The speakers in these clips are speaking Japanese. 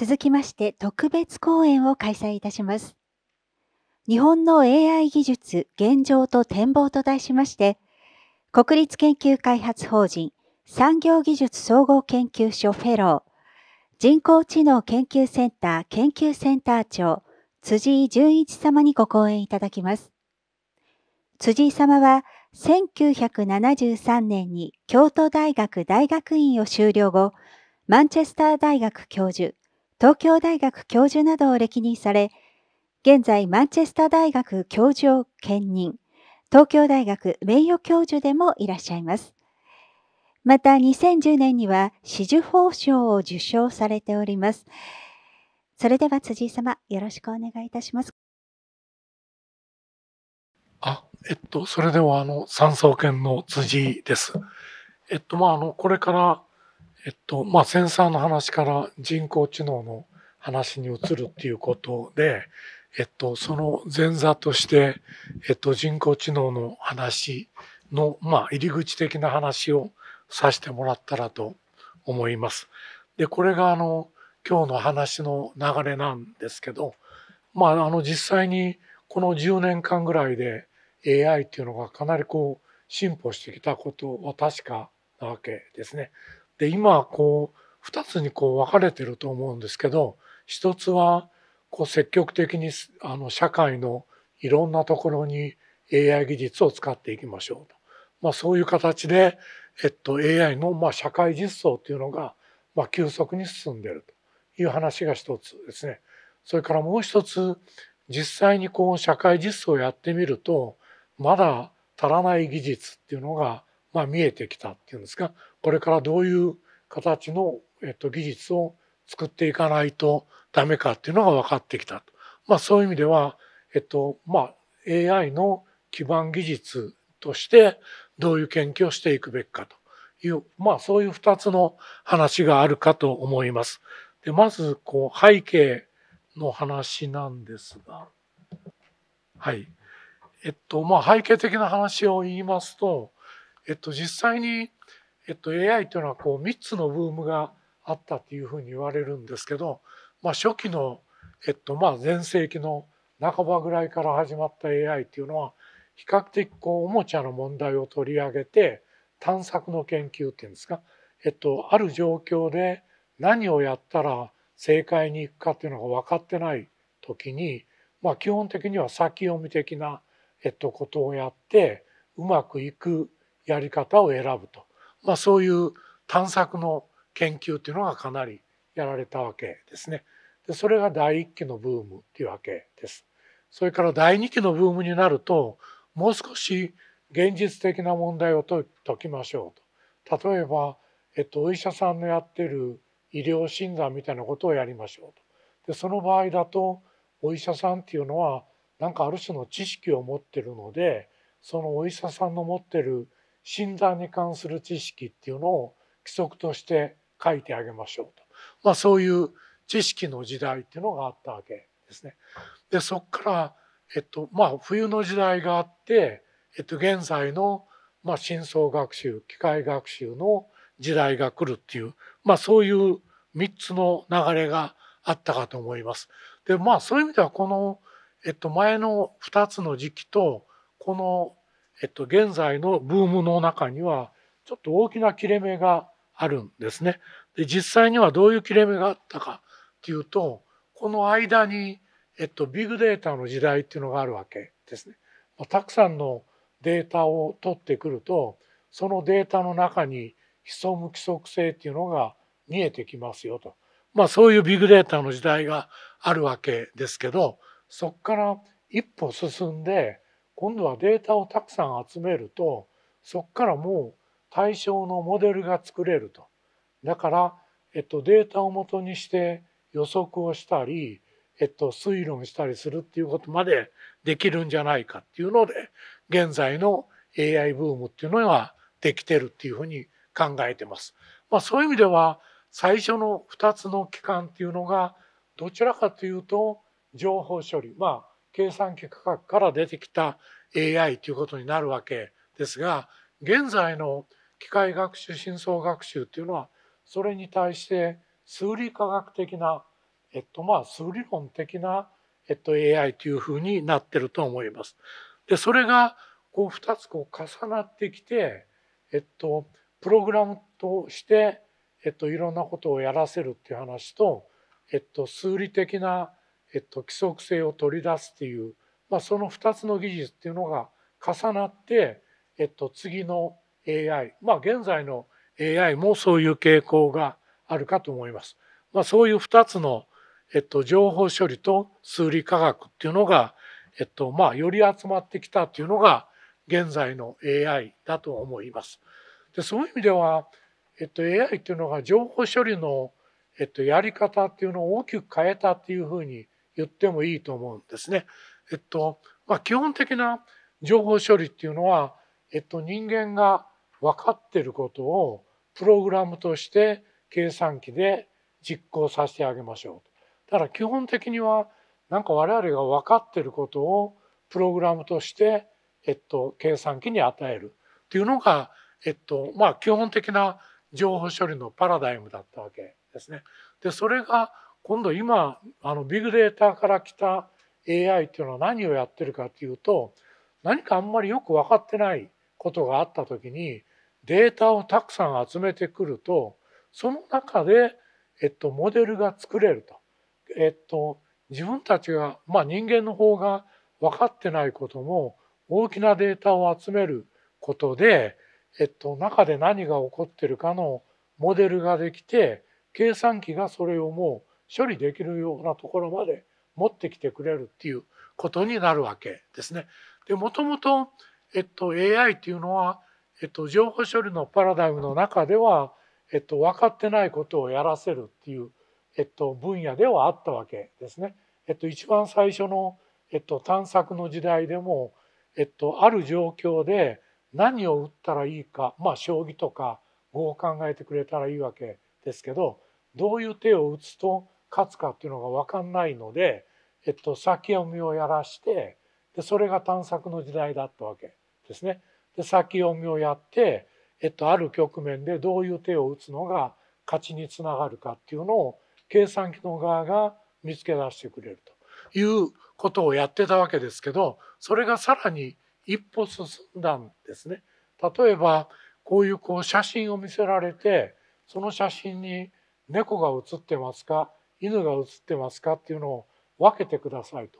続きまして特別講演を開催いたします。日本の AI 技術現状と展望と題しまして、国立研究開発法人産業技術総合研究所フェロー、人工知能研究センター研究センター長、辻井純一様にご講演いただきます。辻井様は、1973年に京都大学大学院を修了後、マンチェスター大学教授、東京大学教授などを歴任され、現在マンチェスター大学教授を兼任、東京大学名誉教授でもいらっしゃいます。また2010年には紫綬褒章を受賞されております。それでは辻井様、よろしくお願いいたします。あ、えっと、それではあの、三層犬の辻です。えっと、まあ、あの、これからえっとまあ、センサーの話から人工知能の話に移るっていうことで、えっと、その前座として、えっと、人工知能の話の、まあ、入り口的な話をさせてもらったらと思います。でこれがあの今日の話の流れなんですけど、まあ、あの実際にこの10年間ぐらいで AI っていうのがかなりこう進歩してきたことは確かなわけですね。で今こう2つにこう分かれてると思うんですけど一つはこう積極的にあの社会のいろんなところに AI 技術を使っていきましょうと、まあ、そういう形で、えっと、AI のまあ社会実装というのがまあ急速に進んでるという話が一つですね。それからもう一つ実際にこう社会実装をやってみるとまだ足らない技術っていうのがまあ見えてきたっていうんですかこれからどういう形の、えっと、技術を作っていかないとダメかっていうのが分かってきたと。まあそういう意味では、えっと、まあ AI の基盤技術としてどういう研究をしていくべきかという、まあそういう2つの話があるかと思います。で、まず、こう背景の話なんですが、はい。えっと、まあ背景的な話を言いますと、えっと、実際にえっと、AI というのはこう3つのブームがあったというふうに言われるんですけど、まあ、初期の、えっとまあ、世紀の半ばぐらいから始まった AI というのは比較的こうおもちゃの問題を取り上げて探索の研究っていうんですか、えっと、ある状況で何をやったら正解に行くかっていうのが分かってない時に、まあ、基本的には先読み的な、えっと、ことをやってうまくいくやり方を選ぶと。まあ、そういう探索の研究というのがかなりやられたわけですね。でそれが第1期のブームというわけです。それから第2期のブームになるともう少し現実的な問題を解きましょうと。例えば、えっと、お医者さんのやってる医療診断みたいなことをやりましょうと。でその場合だとお医者さんっていうのはなんかある種の知識を持ってるのでそのお医者さんの持ってる診断に関する知識っていうのを規則として書いてあげましょうと、まあ、そういう知識の時代っていうのがあったわけですね。でそこから、えっとまあ、冬の時代があって、えっと、現在の、まあ、深層学習機械学習の時代が来るっていう、まあ、そういう3つの流れがあったかと思います。でまあそういう意味ではこの、えっと、前の2つの時期とこのえっと、現在のブームの中にはちょっと大きな切れ目があるんですね。で実際にはどういう切れ目があったかっていうとこの間に、えっと、ビッグデータの時代っていうのがあるわけですね。まあ、たくさんのデータを取ってくるとそのデータの中に潜む規則性っていうのが見えてきますよと、まあ、そういうビッグデータの時代があるわけですけどそこから一歩進んで今度はデータをたくさん集めるとそこからもう対象のモデルが作れると。だから、えっと、データをもとにして予測をしたり、えっと、推論したりするっていうことまでできるんじゃないかっていうので現在の AI ブームっていうのができてるっていうふうに考えてます。まあ、そういう意味では最初の2つの機関っていうのがどちらかというと情報処理まあ計算機科学から出てきた AI ということになるわけですが現在の機械学習深層学習っていうのはそれに対して数理科学的な、えっと、まあ数理論的な、えっと、AI というふうになってると思います。でそれがこう2つこう重なってきて、えっと、プログラムとして、えっと、いろんなことをやらせるっていう話と、えっと、数理的なえっと、規則性を取り出すっていう、まあ、その2つの技術っていうのが重なって、えっと、次の AI まあ現在の AI もそういう傾向があるかと思います。まあ、そういう2つの、えっと、情報処理と数理科学っていうのが、えっとまあ、より集まってきたっていうのが現在の AI だと思います。でそういう意味では、えっと、AI っていうのが情報処理の、えっと、やり方っていうのを大きく変えたっていうふうに言ってもいいと思うんですね。えっとまあ、基本的な情報処理っていうのは、えっと、人間が分かってることをプログラムとして計算機で実行させてあげましょうだから基本的にはなんか我々が分かってることをプログラムとして、えっと、計算機に与えるっていうのが、えっとまあ、基本的な情報処理のパラダイムだったわけですね。でそれが今度今あのビッグデータから来た AI っていうのは何をやってるかっていうと何かあんまりよく分かってないことがあった時にデータをたくさん集めてくるとその中で、えっと、モデルが作れると。えっと、自分たちが、まあ、人間の方が分かってないことも大きなデータを集めることで、えっと、中で何が起こってるかのモデルができて計算機がそれをもう処理できるようなところまで持ってきてくれるっていうことになるわけですね。でもともと、えっと、AI っていうのは、えっと、情報処理のパラダイムの中では、えっと、分かってないことをやらせるっていう、えっと、分野ではあったわけですね。えっと、一番最初の、えっと、探索の時代でも、えっと、ある状況で何を打ったらいいか、まあ、将棋とか碁を考えてくれたらいいわけですけどどういう手を打つと勝つかっていうのが分かんないので、えっと、先読みをやらしてでそれが探索の時代だったわけですね。で先読みをやって、えっと、ある局面でどういう手を打つのが勝ちにつながるかっていうのを計算機の側が見つけ出してくれるということをやってたわけですけどそれがさらに一歩進んだんですね。例えばこういうこう写真を見せられてその写真に猫が写ってますか犬が写ってますかっていうのを分けてくださいと。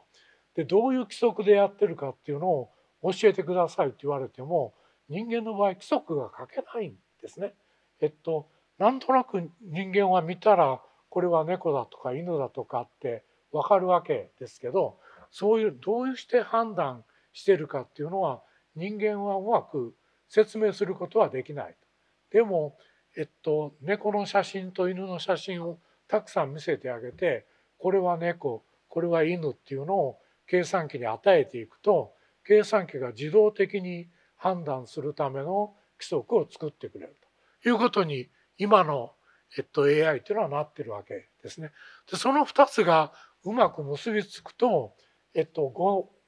でどういう規則でやってるかっていうのを教えてくださいって言われても人間の場合規則が書けないんですね。えっとなんとなく人間は見たらこれは猫だとか犬だとかって分かるわけですけどそういうどういうして判断してるかっていうのは人間はうまく説明することはできない。でも、えっと、猫の写真と犬の写真をたくさん見せてあげてこれは猫これは犬っていうのを計算機に与えていくと計算機が自動的に判断するための規則を作ってくれるということに今の、えっと、AI というのはなってるわけですね。でその2つがうまく結びつくと、えっと、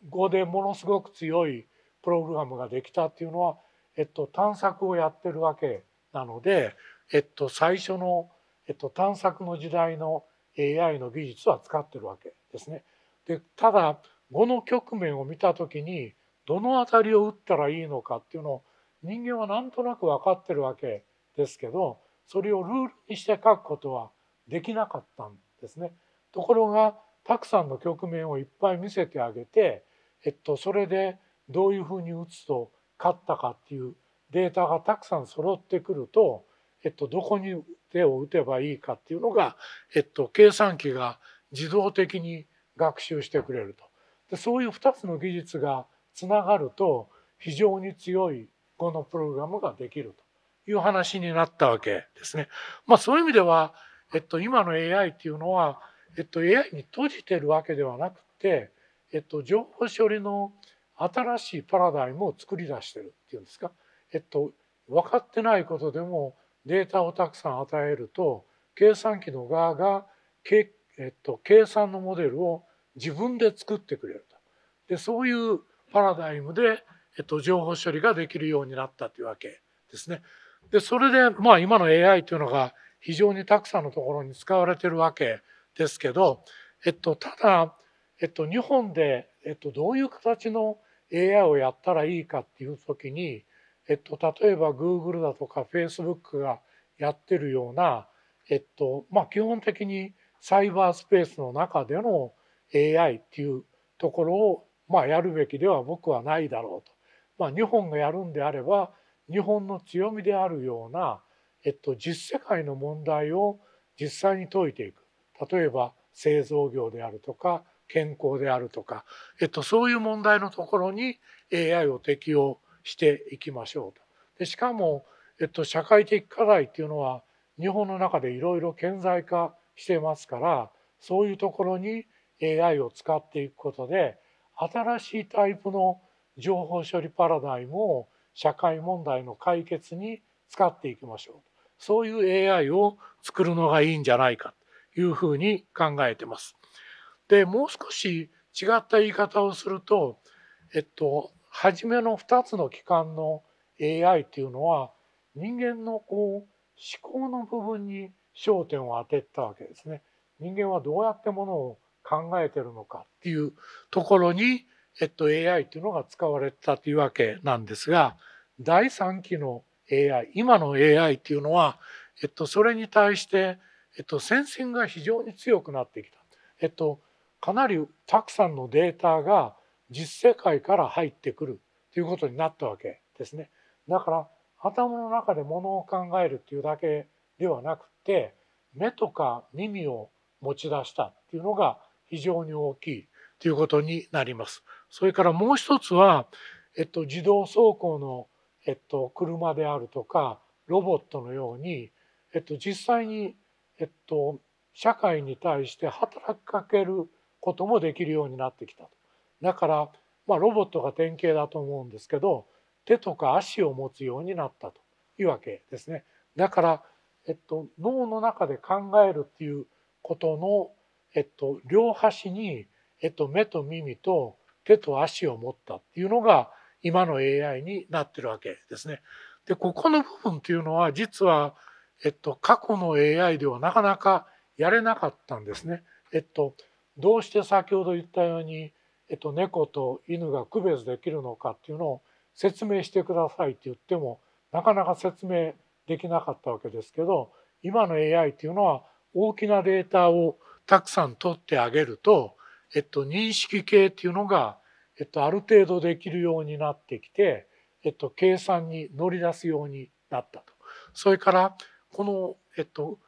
5, 5でものすごく強いプログラムができたっていうのは、えっと、探索をやってるわけなので、えっと、最初のえっと、探索の時代の AI の技術は使ってるわけですね。でただ語の局面を見た時にどの辺りを打ったらいいのかっていうのを人間はなんとなく分かってるわけですけどそれをルールにして書くことはできなかったんですね。ところがたくさんの局面をいっぱい見せてあげて、えっと、それでどういうふうに打つと勝ったかっていうデータがたくさん揃ってくるとえっと、どこに手を打てばいいかっていうのが、えっと、計算機が自動的に学習してくれると。でそういう2つの技術がつながると非常に強い語のプログラムができるという話になったわけですね。まあそういう意味では、えっと、今の AI っていうのは、えっと、AI に閉じてるわけではなくて、えっと、情報処理の新しいパラダイムを作り出してるっていうんですか、えっと、分かってないことでもデータをたくさん与えると計算機の側が、えっと、計算のモデルを自分で作ってくれると。でそういうパラダイムで、えっと、情報処理ができるようになったというわけですね。でそれで、まあ、今の AI というのが非常にたくさんのところに使われてるわけですけど、えっと、ただ、えっと、日本で、えっと、どういう形の AI をやったらいいかっていう時にえっと、例えば Google だとか Facebook がやってるような、えっとまあ、基本的にサイバースペースの中での AI っていうところを、まあ、やるべきでは僕はないだろうと。まあ、日本がやるんであれば日本の強みであるような、えっと、実世界の問題を実際に解いていく例えば製造業であるとか健康であるとか、えっと、そういう問題のところに AI を適用していきましょうと。でしかも、えっと、社会的課題っていうのは日本の中でいろいろ顕在化してますからそういうところに AI を使っていくことで新しいタイプの情報処理パラダイムを社会問題の解決に使っていきましょうそういう AI を作るのがいいんじゃないかというふうに考えてます。でもう少し違った言い方をすると、えっと、初めの2つの機関の AI というのは人間のこう思考の部分に焦点を当てたわけですね。人間はどうやってものを考えてるのかっていうところに、えっと、AI というのが使われたというわけなんですが第3期の AI 今の AI というのは、えっと、それに対して、えっと、センが非常に強くなってきた。えっと、かなりたくさんのデータが実世界から入ってくるということになったわけですね。だから頭の中で物を考えるっていうだけではなくて目とか耳を持ち出したっていうのが非常に大きいということになります。それからもう一つは、えっと、自動走行の、えっと、車であるとかロボットのように、えっと、実際に、えっと、社会に対して働きかけることもできるようになってきたと。だから、まあ、ロボットが典型だと思うんですけど手とか足を持つようになったというわけですね。だから、えっと、脳の中で考えるっていうことの、えっと、両端に、えっと、目と耳と手と足を持ったっていうのが今の AI になってるわけですね。でここの部分っていうのは実は、えっと、過去の AI ではなかなかやれなかったんですね。えっと、どうして先ほど言ったようにえっと、猫と犬が区別できるのかっていうのを説明してくださいって言ってもなかなか説明できなかったわけですけど今の AI っていうのは大きなデータをたくさん取ってあげると、えっと、認識系っていうのが、えっと、ある程度できるようになってきて、えっと、計算に乗り出すようになったと。それからこの、えっと、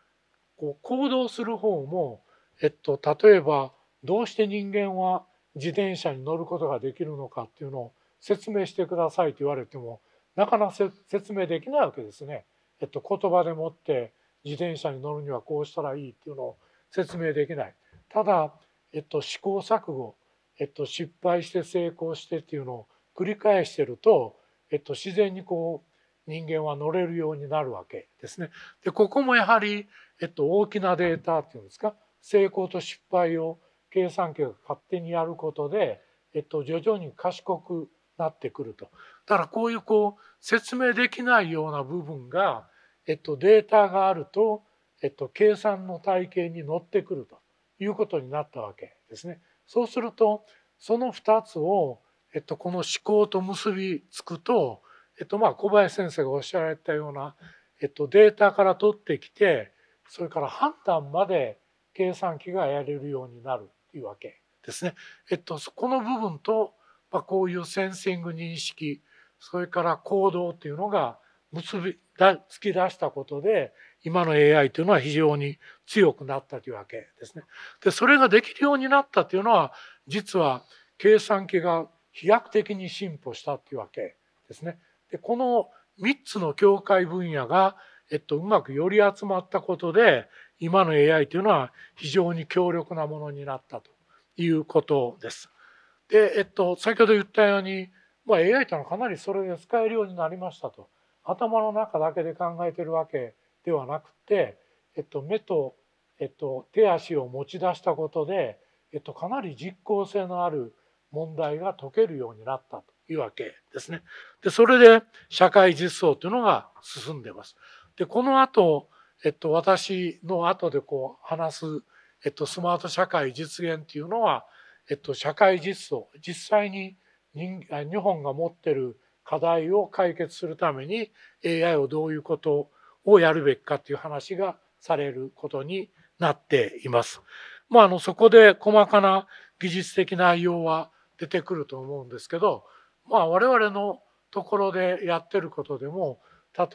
こう行動する方も、えっと、例えばどうして人間は自転車に乗ることができるのかっていうのを説明してくださいと言われてもなかなか説明できないわけですね。えっと、言葉でもって自転車に乗るにはこうしたらいいっていうのを説明できない。ただ、えっと、試行錯誤、えっと、失敗して成功してっていうのを繰り返してると、えっと、自然にこう人間は乗れるようになるわけですね。でここもやはり、えっと、大きなデータっていうんですか成功と失敗を計算機が勝手にやることで、えっと、徐々に賢くなってくると。だからこういうこう説明できないような部分が、えっと、データがあると、えっと、計算の体系に乗ってくるということになったわけですね。そうするとその2つを、えっと、この思考と結びつくと、えっと、まあ小林先生がおっしゃられたような、えっと、データから取ってきてそれから判断まで計算機がやれるようになるいうわけですね。えっと、そこの部分と、まあ、こういうセンシング認識それから行動っていうのが結びだ突き出したことで今の AI というのは非常に強くなったというわけですね。でそれができるようになったというのは実は計算機が飛躍的に進歩したというわけですね。でこの3つの境界分野がえっと、うまくより集まったことで今の AI というのは非常に強力なものになったということです。で、えっと、先ほど言ったように、まあ、AI というのはかなりそれで使えるようになりましたと頭の中だけで考えてるわけではなくて、えっと、目と、えっと、手足を持ち出したことで、えっと、かなり実効性のある問題が解けるようになったというわけですね。でそれで社会実装というのが進んでます。で、この後、えっと、私の後でこう話す、えっと、スマート社会実現っていうのは、えっと、社会実装、実際に日本が持ってる課題を解決するために AI をどういうことをやるべきかっていう話がされることになっています。まあ、あのそこで細かな技術的内容は出てくると思うんですけど、まあ、我々のところでやってることでも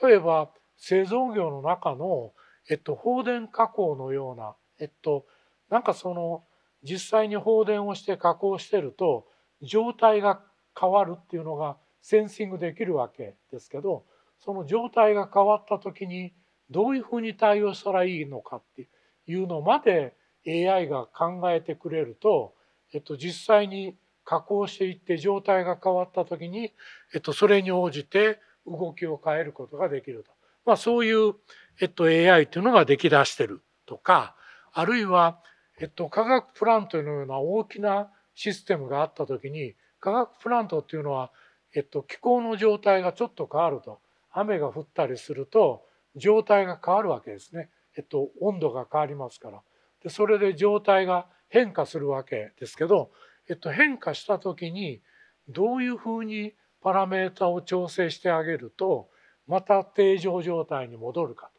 例えば製造業の中の、えっと、放電加工のような、えっと、なんかその実際に放電をして加工してると状態が変わるっていうのがセンシングできるわけですけどその状態が変わった時にどういうふうに対応したらいいのかっていうのまで AI が考えてくれると、えっと、実際に加工していって状態が変わった時に、えっと、それに応じて動きを変えることができると。まあ、そういう、えっと、AI というのが出来出してるとか、あるいは、えっと、化学プラントのような大きなシステムがあった時に、化学プラントっていうのは、えっと、気候の状態がちょっと変わると、雨が降ったりすると、状態が変わるわけですね。えっと、温度が変わりますから。で、それで状態が変化するわけですけど、えっと、変化した時に、どういうふうにパラメータを調整してあげるとまた定常状態に戻るかと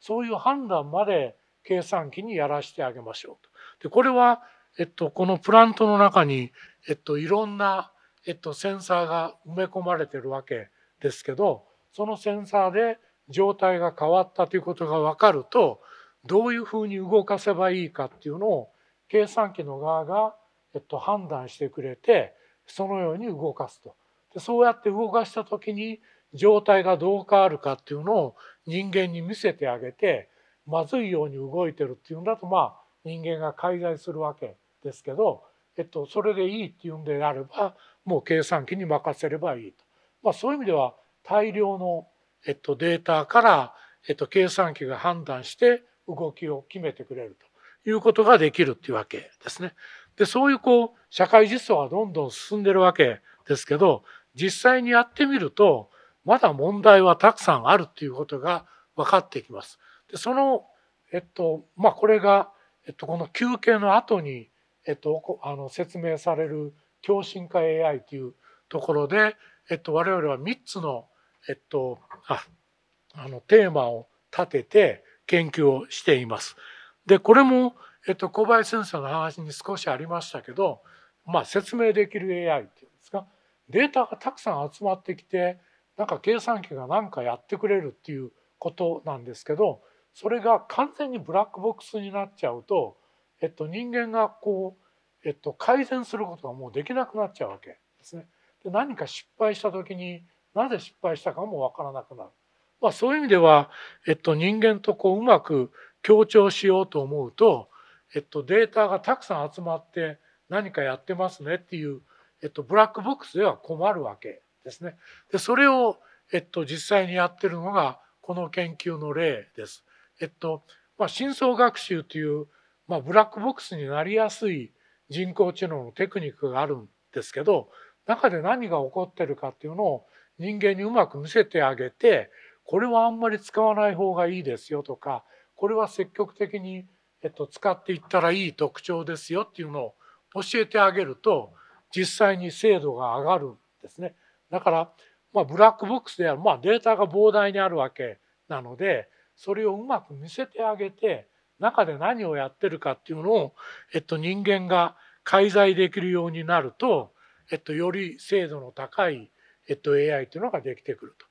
そういう判断まで計算機にやらせてあげましょうと。でこれは、えっと、このプラントの中に、えっと、いろんな、えっと、センサーが埋め込まれてるわけですけどそのセンサーで状態が変わったということが分かるとどういうふうに動かせばいいかっていうのを計算機の側が、えっと、判断してくれてそのように動かすと。でそうやって動かした時に状態がどう変わるかっていうのを人間に見せてあげてまずいように動いてるっていうんだとまあ人間が介在するわけですけど、えっと、それでいいっていうんであればもう計算機に任せればいいと。まあ、そういう意味では大量の、えっと、データから、えっと、計算機が判断して動きを決めてくれるということができるっていうわけですね。でそういうこう社会実装がどんどん進んでるわけですけど実際にやってみるとまだ問題はたくさんあるということが分かってきます。でその、えっとまあ、これが、えっと、この休憩の後に、えっと、あの説明される共振化 AI というところで、えっと、我々は3つの,、えっと、ああのテーマを立てて研究をしています。でこれも、えっと、小林先生の話に少しありましたけど、まあ、説明できる AI っていうんですかデータがたくさん集まってきてなんか計算機が何かやってくれるっていうことなんですけどそれが完全にブラックボックスになっちゃうと、えっと、人間がこう、えっと、改善することがもうできなくなっちゃうわけですね。で何か失敗した時になぜ失敗したかもわからなくなる。まあ、そういう意味では、えっと、人間とこううまく協調しようと思うと、えっと、データがたくさん集まって何かやってますねっていう、えっと、ブラックボックスでは困るわけですね。でそれを、えっと、実際にやってるのがこの研究の例です。えっとまあ、深層学習という、まあ、ブラックボックスになりやすい人工知能のテクニックがあるんですけど中で何が起こってるかっていうのを人間にうまく見せてあげてこれはあんまり使わない方がいいですよとかこれは積極的に、えっと、使っていったらいい特徴ですよっていうのを教えてあげると実際に精度が上がるんですね。だから、まあ、ブラックボックスである、まあ、データが膨大にあるわけなのでそれをうまく見せてあげて中で何をやってるかっていうのを、えっと、人間が介在できるようになると、えっと、より精度の高い、えっと、AI というのができてくると。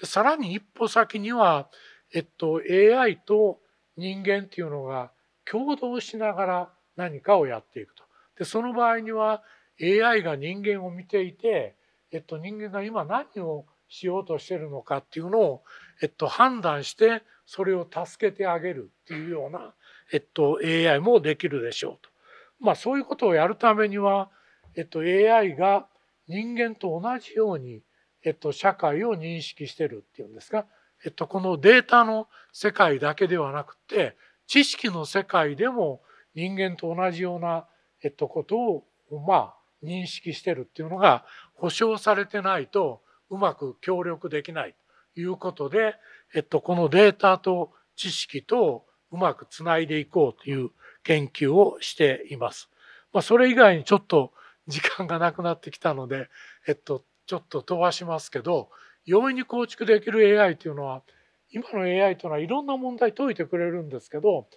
でさらに一歩先には、えっと、AI と人間っていうのが共同しながら何かをやっていくと。でその場合には AI が人間を見ていてえっと、人間が今何をしようとしてるのかっていうのを、えっと、判断してそれを助けてあげるっていうような、えっと、AI もできるでしょうと。まあ、そういうことをやるためには、えっと、AI が人間と同じように、えっと、社会を認識してるっていうんですか、えっと、このデータの世界だけではなくて知識の世界でも人間と同じような、えっと、ことをまあ認識してるっていうのが保証されてないとうまく協力できないということで、えっと、このデータと知識とうまくつないでいこうという研究をしています。まあ、それ以外にちょっと時間がなくなってきたので、えっと、ちょっと飛ばしますけど容易に構築できる AI というのは今の AI というのはいろんな問題解いてくれるんですけど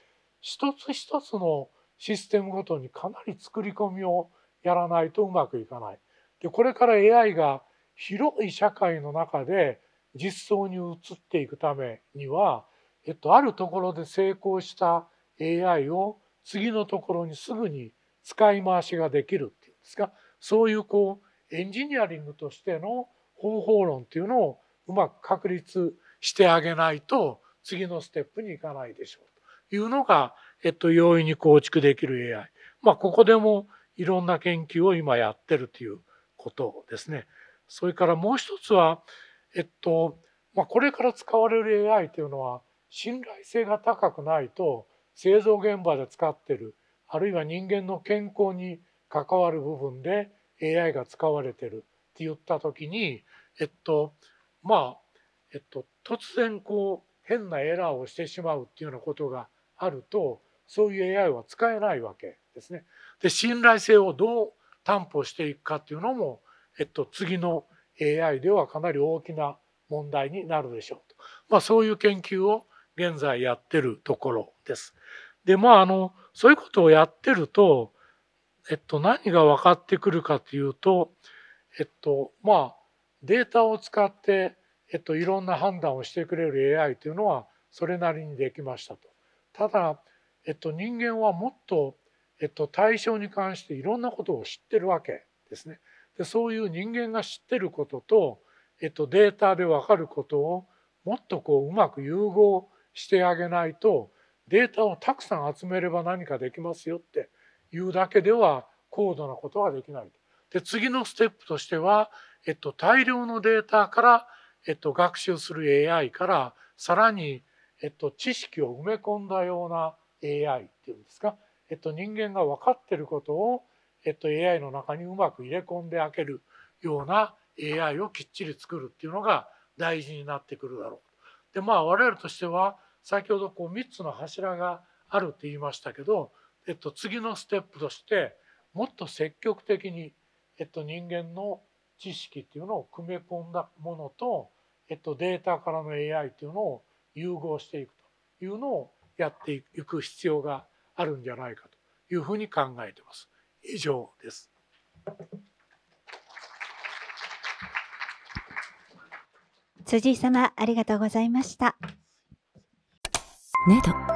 一つ一つのシステムごとにかなり作り込みをやらないとうまくいかない。でこれから AI が広い社会の中で実装に移っていくためには、えっと、あるところで成功した AI を次のところにすぐに使い回しができるっていうんですかそういうこうエンジニアリングとしての方法論っていうのをうまく確立してあげないと次のステップに行かないでしょうというのが、えっと、容易に構築できる AI。まあ、ここでもいろんな研究を今やってるということですね。それからもう一つは、えっとまあ、これから使われる AI というのは信頼性が高くないと製造現場で使ってるあるいは人間の健康に関わる部分で AI が使われてるって言った時にえっとまあえっと突然こう変なエラーをしてしまうっていうようなことがあるとそういう AI は使えないわけですね。で信頼性をどう担保していくかっていうのも、えっと、次の AI ではかなり大きな問題になるでしょうと、まあ、そういう研究を現在やってるところです。でまああのそういうことをやってると、えっと、何が分かってくるかというと、えっとまあ、データを使って、えっと、いろんな判断をしてくれる AI というのはそれなりにできましたと。ただ、えっと、人間はもっとえっと、対象に関していろんなことを知ってるわけですね。でそういう人間が知ってることと、えっと、データで分かることをもっとこううまく融合してあげないとデータをたくさん集めれば何かできますよっていうだけでは高度なことはできない。で次のステップとしては、えっと、大量のデータから、えっと、学習する AI からさらに、えっと、知識を埋め込んだような AI っていうんですかえっと、人間が分かってることを、えっと、AI の中にうまく入れ込んであげるような AI をきっちり作るっていうのが大事になってくるだろう。でまあ我々としては先ほどこう3つの柱があるって言いましたけど、えっと、次のステップとしてもっと積極的に、えっと、人間の知識っていうのを組み込んだものと、えっと、データからの AI っていうのを融合していくというのをやっていく必要があるんじゃないかというふうに考えてます。以上です。辻様ありがとうございました。ネど。